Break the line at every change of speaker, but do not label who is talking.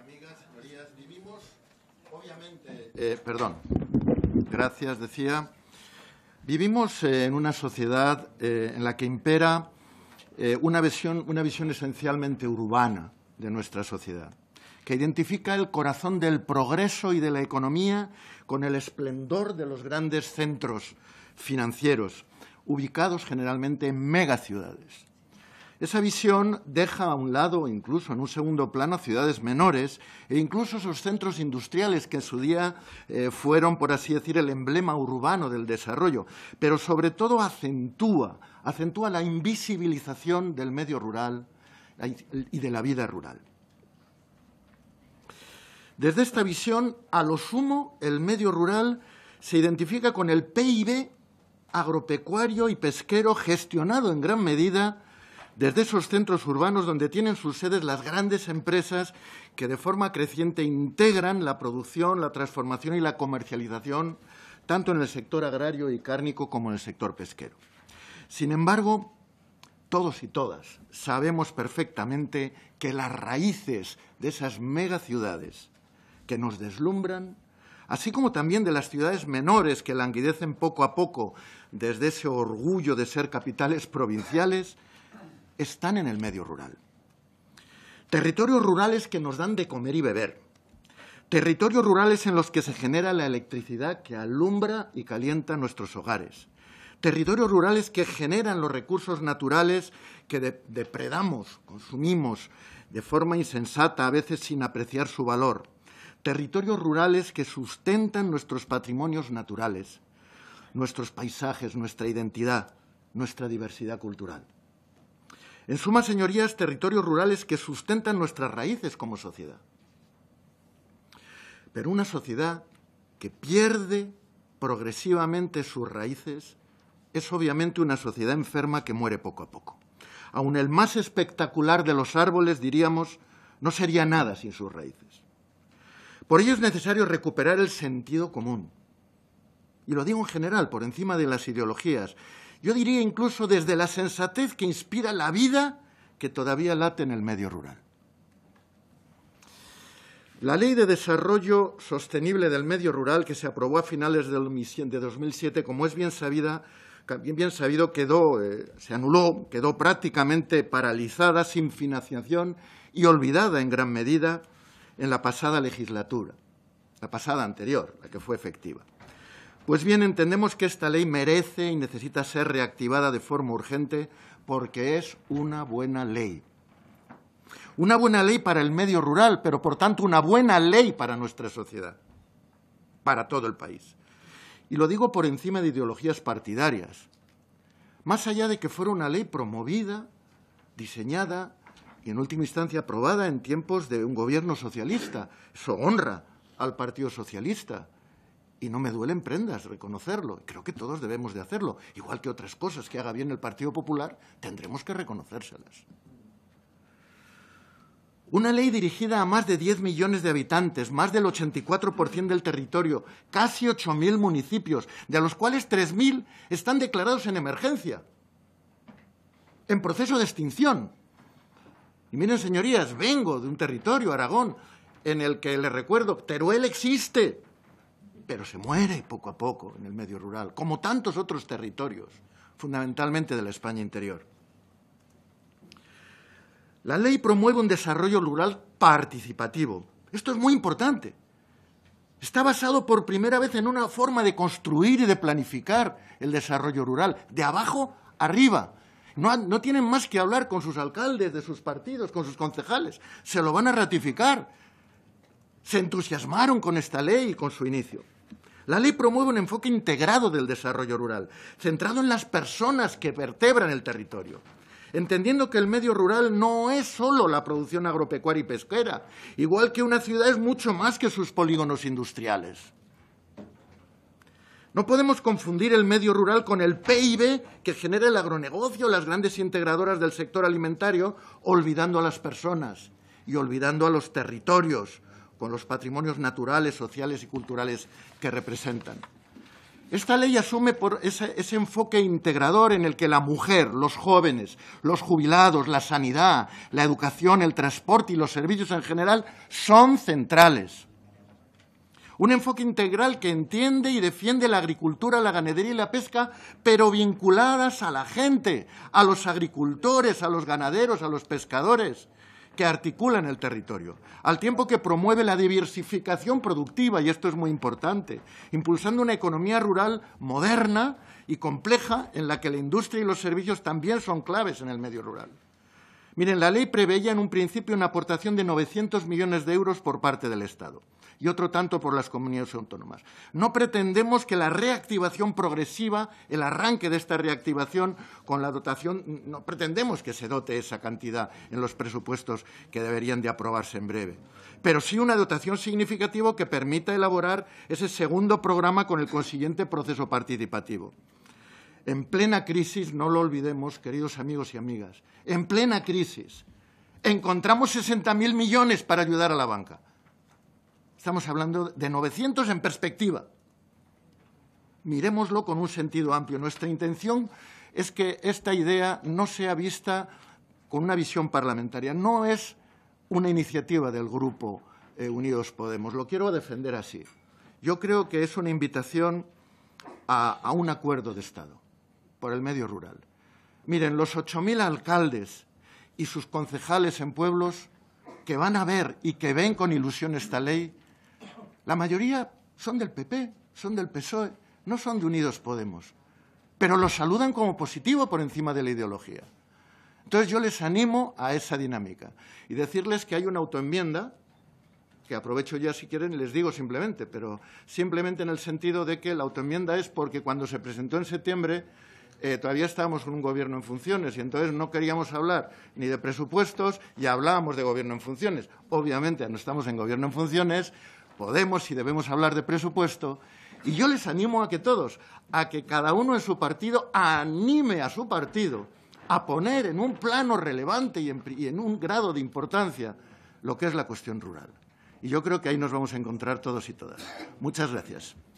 amigos señorías, vivimos, eh, perdón, gracias, decía. Vivimos eh, en una sociedad eh, en la que impera una, visión, una visión esencialmente urbana de nuestra sociedad, que identifica el corazón del progreso y de la economía con el esplendor de los grandes centros financieros, ubicados generalmente en megaciudades esa visión deja a un lado, incluso en un segundo plano, ciudades menores e incluso esos centros industriales que en su día eh, fueron, por así decir, el emblema urbano del desarrollo, pero sobre todo acentúa, acentúa la invisibilización del medio rural y de la vida rural. Desde esta visión, a lo sumo, el medio rural se identifica con el PIB agropecuario y pesquero gestionado en gran medida desde esos centros urbanos donde tienen sus sedes las grandes empresas que de forma creciente integran la producción, la transformación y la comercialización tanto en el sector agrario y cárnico como en el sector pesquero. Sin embargo, todos y todas sabemos perfectamente que las raíces de esas megaciudades que nos deslumbran así como también de las ciudades menores que languidecen poco a poco desde ese orgullo de ser capitales provinciales, están en el medio rural. Territorios rurales que nos dan de comer y beber. Territorios rurales en los que se genera la electricidad que alumbra y calienta nuestros hogares. Territorios rurales que generan los recursos naturales que depredamos, consumimos de forma insensata, a veces sin apreciar su valor. Territorios rurales que sustentan nuestros patrimonios naturales, nuestros paisajes, nuestra identidad, nuestra diversidad cultural. En suma, señorías, territorios rurales que sustentan nuestras raíces como sociedad. Pero una sociedad que pierde progresivamente sus raíces es obviamente una sociedad enferma que muere poco a poco. Aun el más espectacular de los árboles, diríamos, no sería nada sin sus raíces. Por ello es necesario recuperar el sentido común. Y lo digo en general, por encima de las ideologías, yo diría incluso desde la sensatez que inspira la vida que todavía late en el medio rural. La Ley de Desarrollo Sostenible del Medio Rural, que se aprobó a finales de 2007, como es bien, sabida, bien sabido, eh, se anuló, quedó prácticamente paralizada, sin financiación y olvidada en gran medida en la pasada legislatura, la pasada anterior, la que fue efectiva. Pues bien, entendemos que esta ley merece y necesita ser reactivada de forma urgente porque es una buena ley. Una buena ley para el medio rural, pero por tanto una buena ley para nuestra sociedad, para todo el país. Y lo digo por encima de ideologías partidarias. Más allá de que fuera una ley promovida, diseñada y en última instancia aprobada en tiempos de un gobierno socialista, eso honra al Partido Socialista y no me duelen prendas reconocerlo. Creo que todos debemos de hacerlo. Igual que otras cosas que haga bien el Partido Popular, tendremos que reconocérselas. Una ley dirigida a más de 10 millones de habitantes, más del 84% del territorio, casi 8.000 municipios, de los cuales 3.000 están declarados en emergencia, en proceso de extinción. Y miren, señorías, vengo de un territorio, Aragón, en el que, les recuerdo, Teruel existe pero se muere poco a poco en el medio rural, como tantos otros territorios, fundamentalmente de la España interior. La ley promueve un desarrollo rural participativo. Esto es muy importante. Está basado por primera vez en una forma de construir y de planificar el desarrollo rural, de abajo arriba. No, tienen más que hablar con sus alcaldes, de sus partidos, con sus concejales. Se lo van a ratificar se entusiasmaron con esta ley y con su inicio. La ley promueve un enfoque integrado del desarrollo rural, centrado en las personas que vertebran el territorio, entendiendo que el medio rural no es solo la producción agropecuaria y pesquera, igual que una ciudad es mucho más que sus polígonos industriales. No podemos confundir el medio rural con el PIB que genera el agronegocio, las grandes integradoras del sector alimentario, olvidando a las personas y olvidando a los territorios, con los patrimonios naturales, sociales y culturales que representan. Esta ley asume ese, enfoque integrador en el que la mujer, los jóvenes, los jubilados, la sanidad, la educación, el transporte y los servicios en general son centrales. Un enfoque integral que entiende y defiende la agricultura, la ganadería y la pesca, pero vinculadas a la gente, a los agricultores, a los ganaderos, a los pescadores, que articulan el territorio, al tiempo que promueve la diversificación productiva, y esto es muy importante, impulsando una economía rural moderna y compleja en la que la industria y los servicios también son claves en el medio rural. Miren, la ley preveía en un principio una aportación de 900 millones de euros por parte del Estado y otro tanto por las comunidades autónomas. No pretendemos que la reactivación progresiva, el arranque de esta reactivación con la dotación, no pretendemos que se dote esa cantidad en los presupuestos que deberían de aprobarse en breve, pero sí una dotación significativa que permita elaborar ese segundo programa con el consiguiente proceso participativo en plena crisis, no lo olvidemos, queridos amigos y amigas, en plena crisis encontramos 60.000 millones para ayudar a la banca. Estamos hablando de 900 en perspectiva. Miremoslo con un sentido amplio. Nuestra intención es que esta idea no sea vista con una visión parlamentaria. No es una iniciativa del Grupo eh, Unidos Podemos. Lo quiero defender así. Yo creo que es una invitación a un acuerdo de Estado por el medio rural. Miren, los 8.000 alcaldes y sus concejales en pueblos que van a ver y que ven con ilusión esta ley, la mayoría son del PP, son del PSOE, no son de Unidos Podemos, pero los saludan como positivo por encima de la ideología. Entonces yo les animo a esa dinámica y decirles que hay una autoenmienda que aprovecho ya si quieren les digo simplemente, pero simplemente en el sentido de que la autoenmienda es porque cuando se presentó en septiembre eh, todavía estábamos con un gobierno en funciones y entonces no queríamos hablar ni de presupuestos y hablábamos de gobierno en funciones. Obviamente, no estamos en gobierno en funciones, podemos y debemos hablar de presupuesto. Y yo les animo a que todos, a que cada uno en su partido anime a su partido a poner en un plano relevante y en un grado de importancia lo que es la cuestión rural. Y yo creo que ahí nos vamos a encontrar todos y todas. Muchas gracias.